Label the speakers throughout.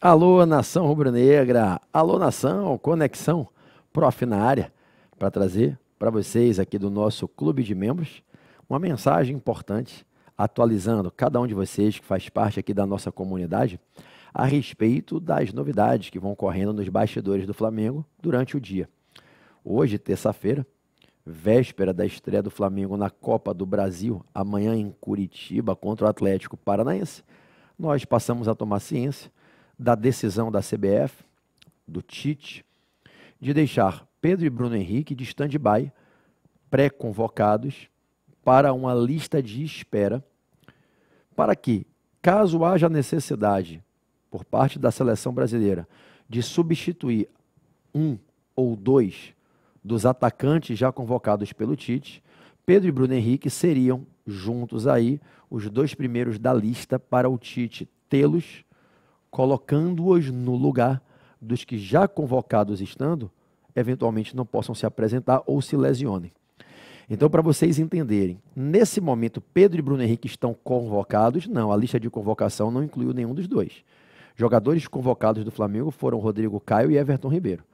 Speaker 1: Alô, nação rubro-negra. Alô, nação, conexão prof na área para trazer para vocês aqui do nosso clube de membros uma mensagem importante atualizando cada um de vocês que faz parte aqui da nossa comunidade a respeito das novidades que vão correndo nos bastidores do Flamengo durante o dia. Hoje, terça-feira, véspera da estreia do Flamengo na Copa do Brasil, amanhã em Curitiba contra o Atlético Paranaense, nós passamos a tomar ciência da decisão da CBF, do Tite, de deixar Pedro e Bruno Henrique de stand-by, pré-convocados, para uma lista de espera, para que, caso haja necessidade por parte da seleção brasileira de substituir um ou dois dos atacantes já convocados pelo Tite, Pedro e Bruno Henrique seriam juntos aí os dois primeiros da lista para o Tite tê-los colocando-os no lugar dos que já convocados estando, eventualmente não possam se apresentar ou se lesionem. Então, para vocês entenderem, nesse momento Pedro e Bruno Henrique estão convocados? Não, a lista de convocação não incluiu nenhum dos dois. Jogadores convocados do Flamengo foram Rodrigo Caio e Everton Ribeiro.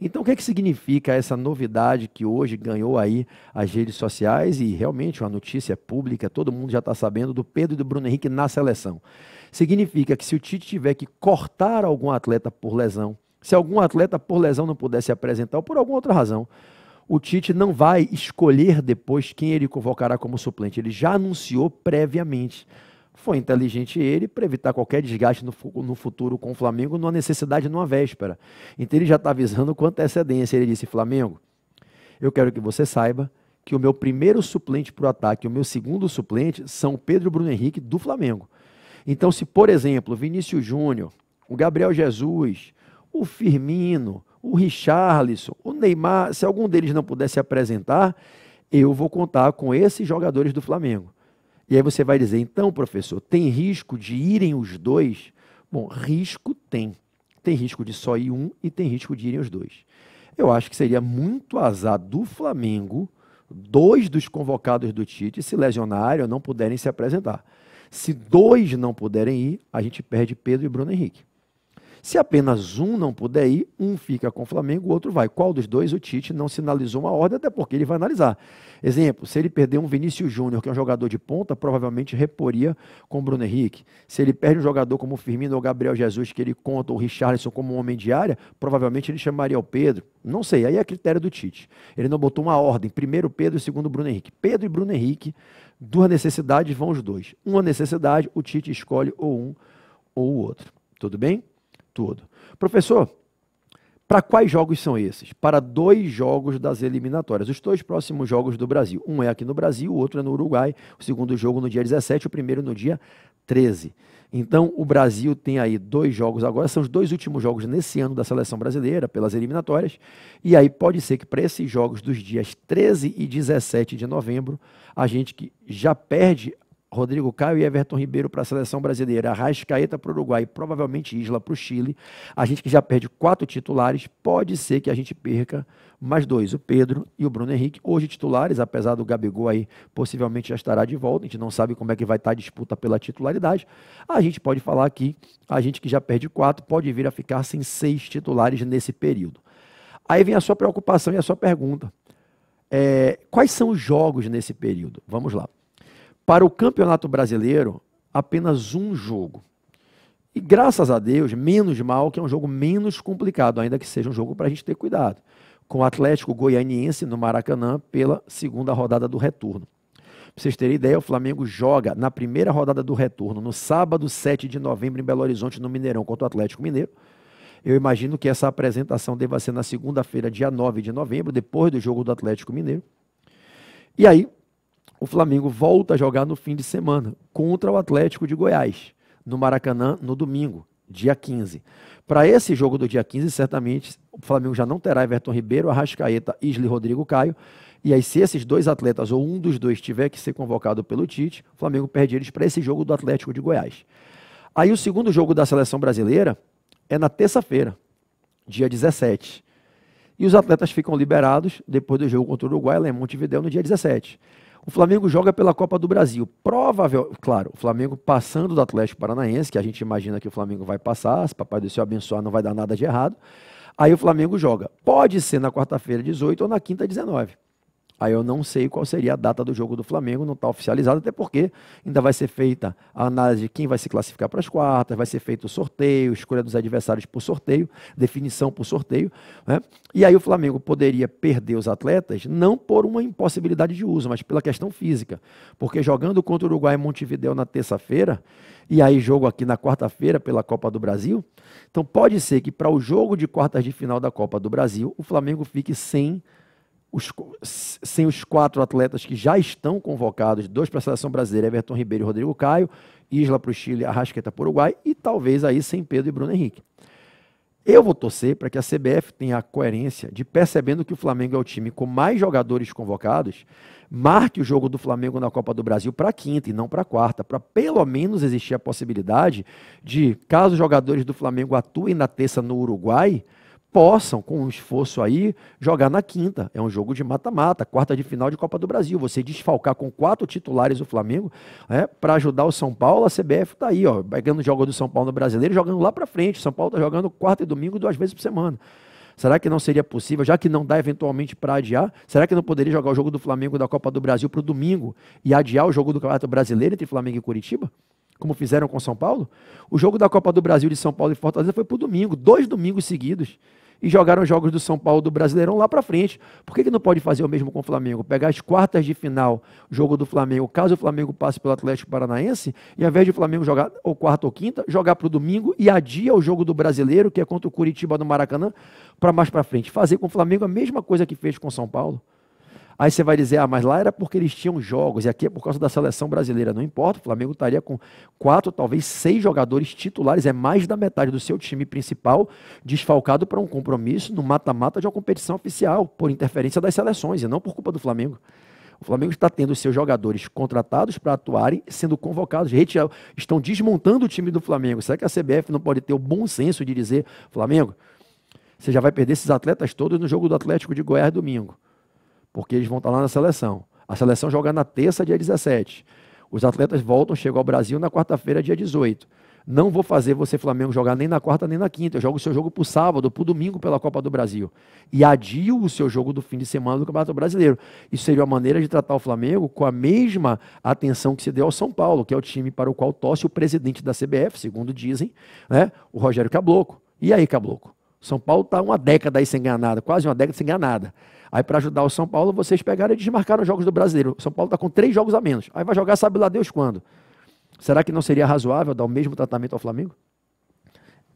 Speaker 1: Então, o que, é que significa essa novidade que hoje ganhou aí as redes sociais e realmente uma notícia pública, todo mundo já está sabendo do Pedro e do Bruno Henrique na seleção? Significa que se o Tite tiver que cortar algum atleta por lesão, se algum atleta por lesão não pudesse apresentar ou por alguma outra razão, o Tite não vai escolher depois quem ele convocará como suplente. Ele já anunciou previamente. Foi inteligente ele para evitar qualquer desgaste no, no, futuro com o Flamengo, numa necessidade numa véspera. Então ele já está avisando com antecedência. Ele disse: Flamengo, eu quero que você saiba que o meu primeiro suplente para o ataque o meu segundo suplente são o Pedro Bruno Henrique do Flamengo. Então, se, por exemplo, Vinícius Júnior, o Gabriel Jesus, o Firmino, o Richarlison, o Neymar, se algum deles não pudesse apresentar, eu vou contar com esses jogadores do Flamengo. E aí você vai dizer, então, professor, tem risco de irem os dois? Bom, risco tem. Tem risco de só ir um e tem risco de irem os dois. Eu acho que seria muito azar do Flamengo dois dos convocados do Tite se lesionarem ou não puderem se apresentar. Se dois não puderem ir, a gente perde Pedro e Bruno Henrique. Se apenas um não puder ir, um fica com o Flamengo, o outro vai. Qual dos dois? O Tite não sinalizou uma ordem, até porque ele vai analisar. Exemplo, se ele perder um Vinícius Júnior, que é um jogador de ponta, provavelmente reporia com o Bruno Henrique. Se ele perde um jogador como o Firmino ou o Gabriel Jesus, que ele conta, ou o Richarlison como um homem de área, provavelmente ele chamaria o Pedro. Não sei, aí é critério do Tite. Ele não botou uma ordem. Primeiro Pedro, segundo Bruno Henrique. Pedro e Bruno Henrique, duas necessidades, vão os dois. Uma necessidade, o Tite escolhe ou um ou o outro. Tudo bem? todo. Professor, para quais jogos são esses? Para dois jogos das eliminatórias. Os dois próximos jogos do Brasil. Um é aqui no Brasil, o outro é no Uruguai. O segundo jogo no dia 17, o primeiro no dia 13. Então, o Brasil tem aí dois jogos agora, são os dois últimos jogos nesse ano da seleção brasileira, pelas eliminatórias. E aí pode ser que para esses jogos dos dias 13 e 17 de novembro, a gente que já perde Rodrigo Caio e Everton Ribeiro para a seleção brasileira, Arrascaeta para o Uruguai, provavelmente Isla para o Chile. A gente que já perde quatro titulares, pode ser que a gente perca mais dois, o Pedro e o Bruno Henrique, hoje titulares, apesar do Gabigol aí possivelmente já estará de volta, a gente não sabe como é que vai estar tá a disputa pela titularidade. A gente pode falar aqui, a gente que já perde quatro, pode vir a ficar sem seis titulares nesse período. Aí vem a sua preocupação e a sua pergunta. É, quais são os jogos nesse período? Vamos lá. Para o Campeonato Brasileiro, apenas um jogo. E graças a Deus, menos mal, que é um jogo menos complicado, ainda que seja um jogo para a gente ter cuidado. Com o Atlético Goianiense no Maracanã pela segunda rodada do retorno. Para vocês terem ideia, o Flamengo joga na primeira rodada do retorno, no sábado 7 de novembro, em Belo Horizonte, no Mineirão, contra o Atlético Mineiro. Eu imagino que essa apresentação deva ser na segunda-feira, dia 9 de novembro, depois do jogo do Atlético Mineiro. E aí, o Flamengo volta a jogar no fim de semana contra o Atlético de Goiás, no Maracanã, no domingo, dia 15. Para esse jogo do dia 15, certamente o Flamengo já não terá Everton Ribeiro, Arrascaeta, Isli Rodrigo Caio. E aí, se esses dois atletas ou um dos dois tiver que ser convocado pelo Tite, o Flamengo perde eles para esse jogo do Atlético de Goiás. Aí, o segundo jogo da seleção brasileira é na terça-feira, dia 17. E os atletas ficam liberados depois do jogo contra o Uruguai, lá em Montevideo, no dia 17. O Flamengo joga pela Copa do Brasil. Provável, claro, o Flamengo passando do Atlético Paranaense, que a gente imagina que o Flamengo vai passar, se Papai do Céu abençoar, não vai dar nada de errado. Aí o Flamengo joga. Pode ser na quarta-feira 18 ou na quinta 19. Aí eu não sei qual seria a data do jogo do Flamengo, não está oficializado, até porque ainda vai ser feita a análise de quem vai se classificar para as quartas, vai ser feito o sorteio, escolha dos adversários por sorteio, definição por sorteio. Né? E aí o Flamengo poderia perder os atletas, não por uma impossibilidade de uso, mas pela questão física. Porque jogando contra o Uruguai e Montevideo na terça-feira, e aí jogo aqui na quarta-feira pela Copa do Brasil, então pode ser que para o jogo de quartas de final da Copa do Brasil, o Flamengo fique sem os, sem os quatro atletas que já estão convocados, dois para a seleção brasileira, Everton Ribeiro e Rodrigo Caio, Isla para o Chile, Arrasqueta para o Uruguai, e talvez aí sem Pedro e Bruno Henrique. Eu vou torcer para que a CBF tenha a coerência de, percebendo que o Flamengo é o time com mais jogadores convocados, marque o jogo do Flamengo na Copa do Brasil para quinta e não para quarta, para pelo menos existir a possibilidade de, caso os jogadores do Flamengo atuem na terça no Uruguai, possam, com um esforço aí, jogar na quinta. É um jogo de mata-mata, quarta de final de Copa do Brasil. Você desfalcar com quatro titulares o Flamengo né, para ajudar o São Paulo, a CBF está aí, ó, pegando o jogo do São Paulo no Brasileiro, jogando lá para frente. São Paulo está jogando quarta e domingo duas vezes por semana. Será que não seria possível, já que não dá eventualmente para adiar, será que não poderia jogar o jogo do Flamengo da Copa do Brasil para o domingo e adiar o jogo do Campeonato Brasileiro entre Flamengo e Curitiba? Como fizeram com São Paulo? O jogo da Copa do Brasil de São Paulo e Fortaleza foi para o domingo, dois domingos seguidos e jogaram os jogos do São Paulo do Brasileirão lá para frente. Por que, que não pode fazer o mesmo com o Flamengo? Pegar as quartas de final, jogo do Flamengo, caso o Flamengo passe pelo Atlético Paranaense, e ao invés de o Flamengo jogar ou quarta ou quinta, jogar para o domingo e adia o jogo do Brasileiro, que é contra o Curitiba no Maracanã, para mais para frente. Fazer com o Flamengo a mesma coisa que fez com o São Paulo. Aí você vai dizer, ah, mas lá era porque eles tinham jogos, e aqui é por causa da seleção brasileira. Não importa, o Flamengo estaria com quatro, talvez seis jogadores titulares, é mais da metade do seu time principal desfalcado para um compromisso no mata-mata de uma competição oficial, por interferência das seleções, e não por culpa do Flamengo. O Flamengo está tendo seus jogadores contratados para atuarem, sendo convocados. Gente, estão desmontando o time do Flamengo. Será que a CBF não pode ter o bom senso de dizer, Flamengo, você já vai perder esses atletas todos no jogo do Atlético de Goiás domingo porque eles vão estar lá na seleção. A seleção joga na terça, dia 17. Os atletas voltam, chegam ao Brasil na quarta-feira, dia 18. Não vou fazer você, Flamengo, jogar nem na quarta nem na quinta. Eu jogo o seu jogo para o sábado, para o domingo pela Copa do Brasil. E adio o seu jogo do fim de semana do Campeonato Brasileiro. Isso seria uma maneira de tratar o Flamengo com a mesma atenção que se deu ao São Paulo, que é o time para o qual tosse o presidente da CBF, segundo dizem, né, o Rogério Caboclo. E aí, Caboclo? São Paulo está uma década aí sem ganhar nada, quase uma década sem ganhar nada. Aí para ajudar o São Paulo, vocês pegaram e desmarcaram os jogos do Brasileiro. O São Paulo está com três jogos a menos. Aí vai jogar sabe lá Deus quando. Será que não seria razoável dar o mesmo tratamento ao Flamengo?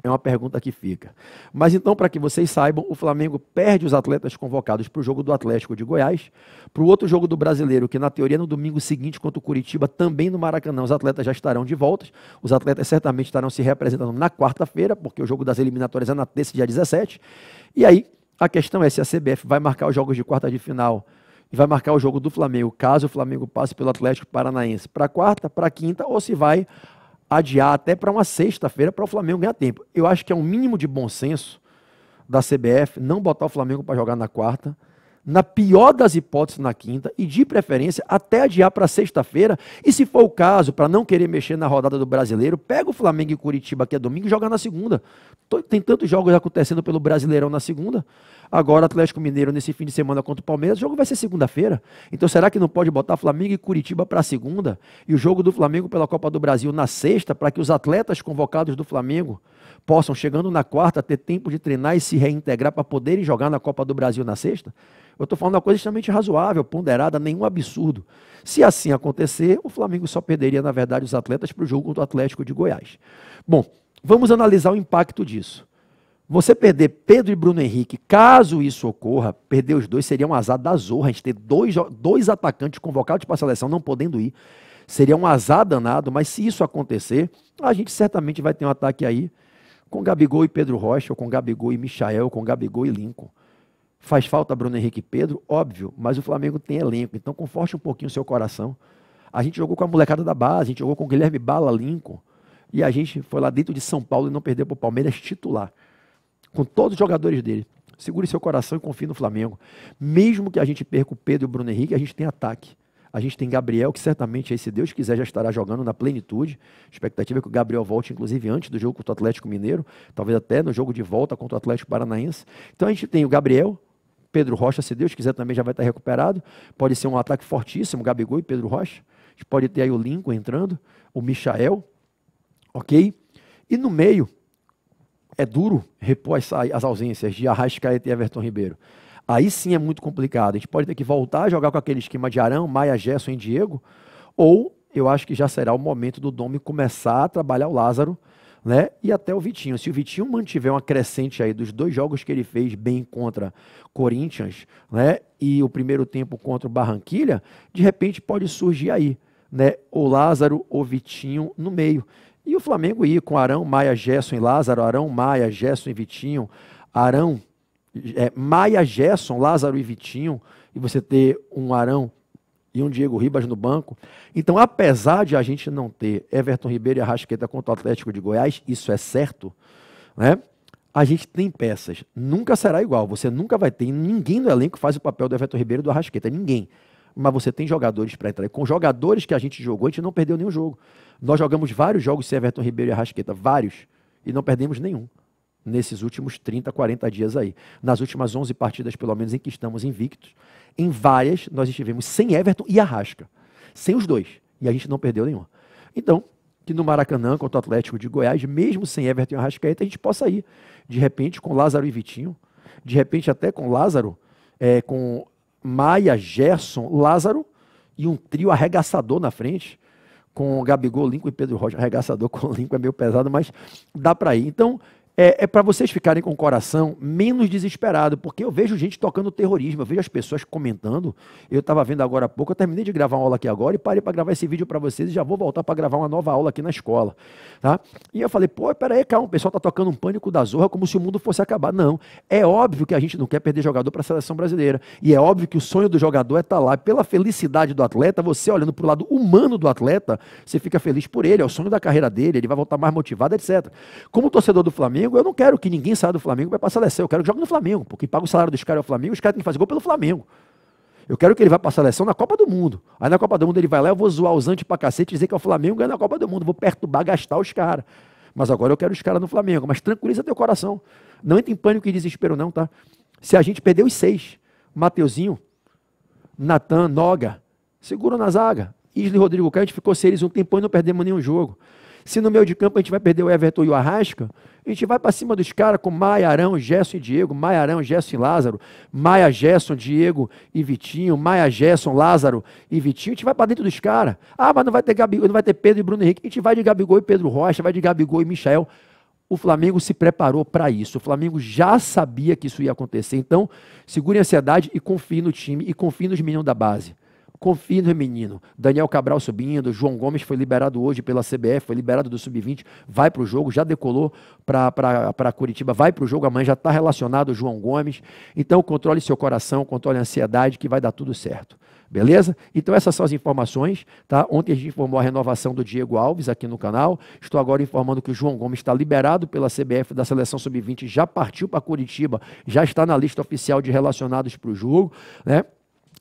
Speaker 1: É uma pergunta que fica. Mas então, para que vocês saibam, o Flamengo perde os atletas convocados para o jogo do Atlético de Goiás, para o outro jogo do Brasileiro, que na teoria é no domingo seguinte contra o Curitiba, também no Maracanã, os atletas já estarão de volta. Os atletas certamente estarão se representando na quarta-feira, porque o jogo das eliminatórias é na terça, dia 17. E aí, a questão é se a CBF vai marcar os jogos de quarta de final e vai marcar o jogo do Flamengo, caso o Flamengo passe pelo Atlético Paranaense, para quarta, para quinta, ou se vai adiar até para uma sexta-feira para o Flamengo ganhar tempo. Eu acho que é um mínimo de bom senso da CBF não botar o Flamengo para jogar na quarta na pior das hipóteses, na quinta, e de preferência até adiar para sexta-feira. E se for o caso, para não querer mexer na rodada do brasileiro, pega o Flamengo e Curitiba, que é domingo, e joga na segunda. Tem tantos jogos acontecendo pelo Brasileirão na segunda. Agora, Atlético Mineiro nesse fim de semana contra o Palmeiras, o jogo vai ser segunda-feira. Então, será que não pode botar Flamengo e Curitiba para segunda? E o jogo do Flamengo pela Copa do Brasil na sexta, para que os atletas convocados do Flamengo possam, chegando na quarta, ter tempo de treinar e se reintegrar para poderem jogar na Copa do Brasil na sexta? Eu estou falando uma coisa extremamente razoável, ponderada, nenhum absurdo. Se assim acontecer, o Flamengo só perderia, na verdade, os atletas para o jogo do Atlético de Goiás. Bom, vamos analisar o impacto disso. Você perder Pedro e Bruno Henrique, caso isso ocorra, perder os dois seria um azar da zorra. A gente ter dois, dois atacantes convocados para a seleção não podendo ir. Seria um azar danado, mas se isso acontecer, a gente certamente vai ter um ataque aí com Gabigol e Pedro Rocha, ou com Gabigol e Michael, ou com Gabigol e Lincoln. Faz falta Bruno Henrique e Pedro? Óbvio, mas o Flamengo tem elenco, então conforte um pouquinho o seu coração. A gente jogou com a molecada da base, a gente jogou com o Guilherme Bala Lincoln, e a gente foi lá dentro de São Paulo e não perdeu para o Palmeiras titular, com todos os jogadores dele. Segure seu coração e confie no Flamengo. Mesmo que a gente perca o Pedro e o Bruno Henrique, a gente tem ataque. A gente tem Gabriel, que certamente, aí, se Deus quiser, já estará jogando na plenitude. A expectativa é que o Gabriel volte, inclusive, antes do jogo contra o Atlético Mineiro, talvez até no jogo de volta contra o Atlético Paranaense. Então a gente tem o Gabriel, Pedro Rocha, se Deus quiser, também já vai estar recuperado. Pode ser um ataque fortíssimo, Gabigol e Pedro Rocha. A gente pode ter aí o Lincoln entrando, o Michael, ok? E no meio, é duro repor as, as ausências de Arrascaeta e Everton Ribeiro. Aí sim é muito complicado. A gente pode ter que voltar a jogar com aquele esquema de Arão, Maia, Gerson e Diego, ou eu acho que já será o momento do Domi começar a trabalhar o Lázaro né? E até o Vitinho. Se o Vitinho mantiver uma crescente aí dos dois jogos que ele fez bem contra Corinthians, né? E o primeiro tempo contra o Barranquilha, de repente pode surgir aí, né? O Lázaro, o Vitinho no meio. E o Flamengo ir com Arão, Maia, Gerson e Lázaro, Arão, Maia, Gerson e Vitinho, Arão, é, Maia, Gerson, Lázaro e Vitinho, e você ter um Arão e um Diego Ribas no banco. Então, apesar de a gente não ter Everton Ribeiro e Arrasqueta contra o Atlético de Goiás, isso é certo, né? A gente tem peças. Nunca será igual. Você nunca vai ter. Ninguém no elenco que faz o papel do Everton Ribeiro e do Arrasqueta. Ninguém. Mas você tem jogadores para entrar. E com jogadores que a gente jogou, a gente não perdeu nenhum jogo. Nós jogamos vários jogos sem Everton Ribeiro e Arrasqueta. Vários. E não perdemos nenhum nesses últimos 30, 40 dias aí. Nas últimas 11 partidas, pelo menos, em que estamos invictos, em várias nós estivemos sem Everton e Arrasca. Sem os dois. E a gente não perdeu nenhuma. Então, que no Maracanã, contra o Atlético de Goiás, mesmo sem Everton e Arrascaeta, a gente possa ir, de repente, com Lázaro e Vitinho, de repente até com Lázaro, é, com Maia, Gerson, Lázaro e um trio arregaçador na frente, com Gabigol, Lincoln e Pedro Rocha. Arregaçador com Lincoln é meio pesado, mas dá para ir. Então, é, é para vocês ficarem com o coração menos desesperado, porque eu vejo gente tocando terrorismo, eu vejo as pessoas comentando. Eu estava vendo agora há pouco, eu terminei de gravar uma aula aqui agora e parei para gravar esse vídeo para vocês e já vou voltar para gravar uma nova aula aqui na escola. Tá? E eu falei, pô, peraí, calma, o pessoal está tocando um pânico da zorra como se o mundo fosse acabar. Não, é óbvio que a gente não quer perder jogador para a seleção brasileira. E é óbvio que o sonho do jogador é estar tá lá. Pela felicidade do atleta, você olhando para o lado humano do atleta, você fica feliz por ele, é o sonho da carreira dele, ele vai voltar mais motivado, etc. Como torcedor do Flamengo, Flamengo, eu não quero que ninguém saia do Flamengo para ir para a seleção. Eu quero que jogue no Flamengo, porque paga o salário dos caras é o Flamengo, os caras têm que fazer gol pelo Flamengo. Eu quero que ele vá para a seleção na Copa do Mundo. Aí na Copa do Mundo ele vai lá, eu vou zoar os anti pra cacete, dizer que é o Flamengo ganha é na Copa do Mundo. Vou perturbar, gastar os caras. Mas agora eu quero os caras no Flamengo. Mas tranquiliza teu coração. Não entra em pânico e desespero, não, tá? Se a gente perder os seis, Mateuzinho, Natan, Noga, segura na zaga. Isli Rodrigo Caio, a gente ficou seis um tempão e não perdemos nenhum jogo. Se no meio de campo a gente vai perder o Everton e o Arrasca, a gente vai para cima dos caras com Maia, Arão, Gerson e Diego, Maia, Arão, Gerson e Lázaro, Maia, Gerson, Diego e Vitinho, Maia, Gerson, Lázaro e Vitinho. A gente vai para dentro dos caras. Ah, mas não vai ter Gabigol, não vai ter Pedro e Bruno Henrique. A gente vai de Gabigol e Pedro Rocha, vai de Gabigol e Michael. O Flamengo se preparou para isso. O Flamengo já sabia que isso ia acontecer. Então, segure a ansiedade e confie no time e confie nos meninos da base confie no menino. Daniel Cabral subindo, João Gomes foi liberado hoje pela CBF, foi liberado do Sub-20, vai para o jogo, já decolou para Curitiba, vai para o jogo amanhã, já está relacionado o João Gomes. Então controle seu coração, controle a ansiedade, que vai dar tudo certo. Beleza? Então essas são as informações, tá? Ontem a gente informou a renovação do Diego Alves aqui no canal. Estou agora informando que o João Gomes está liberado pela CBF da Seleção Sub-20, já partiu para Curitiba, já está na lista oficial de relacionados para o jogo, né?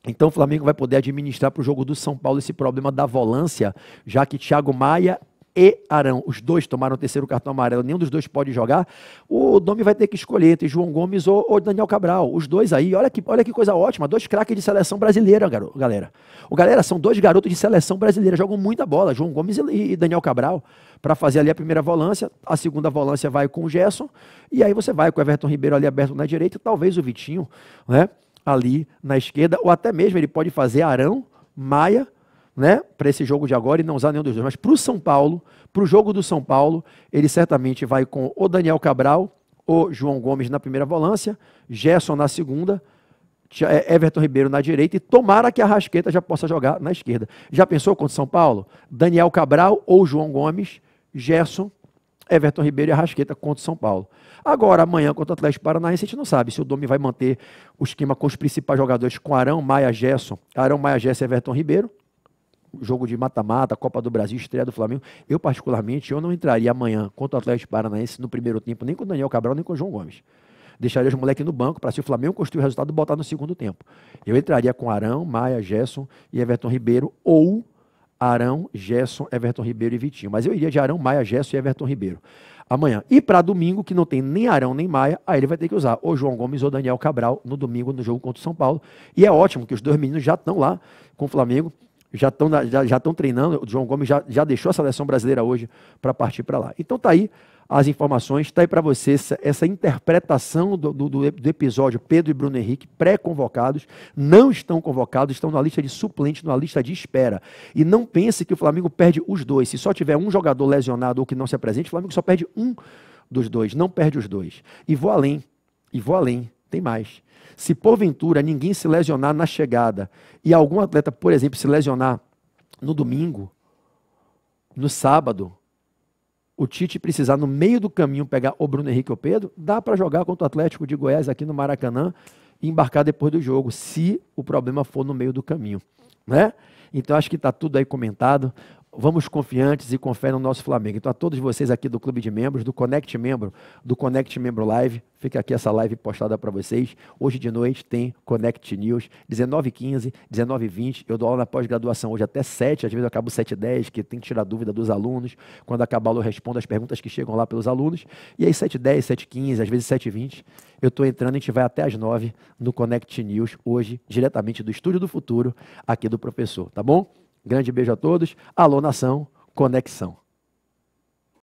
Speaker 1: Então o Flamengo vai poder administrar para o jogo do São Paulo esse problema da volância, já que Thiago Maia e Arão, os dois tomaram o terceiro cartão amarelo, nenhum dos dois pode jogar. O Domi vai ter que escolher entre João Gomes ou, ou Daniel Cabral, os dois aí. Olha que, olha que coisa ótima, dois craques de seleção brasileira, garo, galera. O galera são dois garotos de seleção brasileira, jogam muita bola, João Gomes e, e Daniel Cabral, para fazer ali a primeira volância, a segunda volância vai com o Gerson, e aí você vai com o Everton Ribeiro ali aberto na direita, talvez o Vitinho, né? ali na esquerda, ou até mesmo ele pode fazer Arão, Maia, né, para esse jogo de agora e não usar nenhum dos dois. Mas para o São Paulo, para o jogo do São Paulo, ele certamente vai com o Daniel Cabral, o João Gomes na primeira volância, Gerson na segunda, é, Everton Ribeiro na direita e tomara que a Rasqueta já possa jogar na esquerda. Já pensou contra São Paulo? Daniel Cabral ou João Gomes, Gerson Everton Ribeiro e Arrasqueta contra o São Paulo. Agora, amanhã contra o Atlético Paranaense, a gente não sabe se o Domi vai manter o esquema com os principais jogadores, com Arão, Maia, Gerson, Arão, Maia, Gerson e Everton Ribeiro. Jogo de mata-mata, Copa do Brasil, estreia do Flamengo. Eu, particularmente, eu não entraria amanhã contra o Atlético Paranaense no primeiro tempo, nem com o Daniel Cabral, nem com o João Gomes. Deixaria os moleques no banco para, se o Flamengo construir o resultado, botar no segundo tempo. Eu entraria com Arão, Maia, Gerson e Everton Ribeiro ou Arão, Gerson, Everton Ribeiro e Vitinho. Mas eu iria de Arão, Maia, Gerson e Everton Ribeiro. Amanhã. E para domingo, que não tem nem Arão nem Maia, aí ele vai ter que usar ou João Gomes ou Daniel Cabral no domingo no jogo contra o São Paulo. E é ótimo que os dois meninos já estão lá com o Flamengo, já estão já, já treinando. O João Gomes já, já deixou a seleção brasileira hoje para partir para lá. Então tá aí as informações. Está aí para você essa, essa interpretação do, do, do, episódio Pedro e Bruno Henrique, pré-convocados, não estão convocados, estão na lista de suplentes, na lista de espera. E não pense que o Flamengo perde os dois. Se só tiver um jogador lesionado ou que não se apresente, o Flamengo só perde um dos dois, não perde os dois. E vou além, e vou além, tem mais. Se porventura ninguém se lesionar na chegada e algum atleta, por exemplo, se lesionar no domingo, no sábado, o Tite precisar no meio do caminho pegar o Bruno Henrique ou Pedro, dá para jogar contra o Atlético de Goiás aqui no Maracanã e embarcar depois do jogo, se o problema for no meio do caminho, né? Então acho que está tudo aí comentado. Vamos confiantes e com fé no nosso Flamengo. Então, a todos vocês aqui do Clube de Membros, do Connect Membro, do Connect Membro Live, fica aqui essa live postada para vocês. Hoje de noite tem Connect News, 19h15, 19h20. Eu dou aula na pós-graduação hoje até 7, às vezes eu acabo 7h10, que tem que tirar dúvida dos alunos. Quando acabar, eu respondo as perguntas que chegam lá pelos alunos. E aí, 7h10, 7h15, às vezes 7h20, eu estou entrando, a gente vai até as 9 no Connect News, hoje, diretamente do Estúdio do Futuro, aqui do professor, tá bom? Grande beijo a todos. Alô, nação, conexão.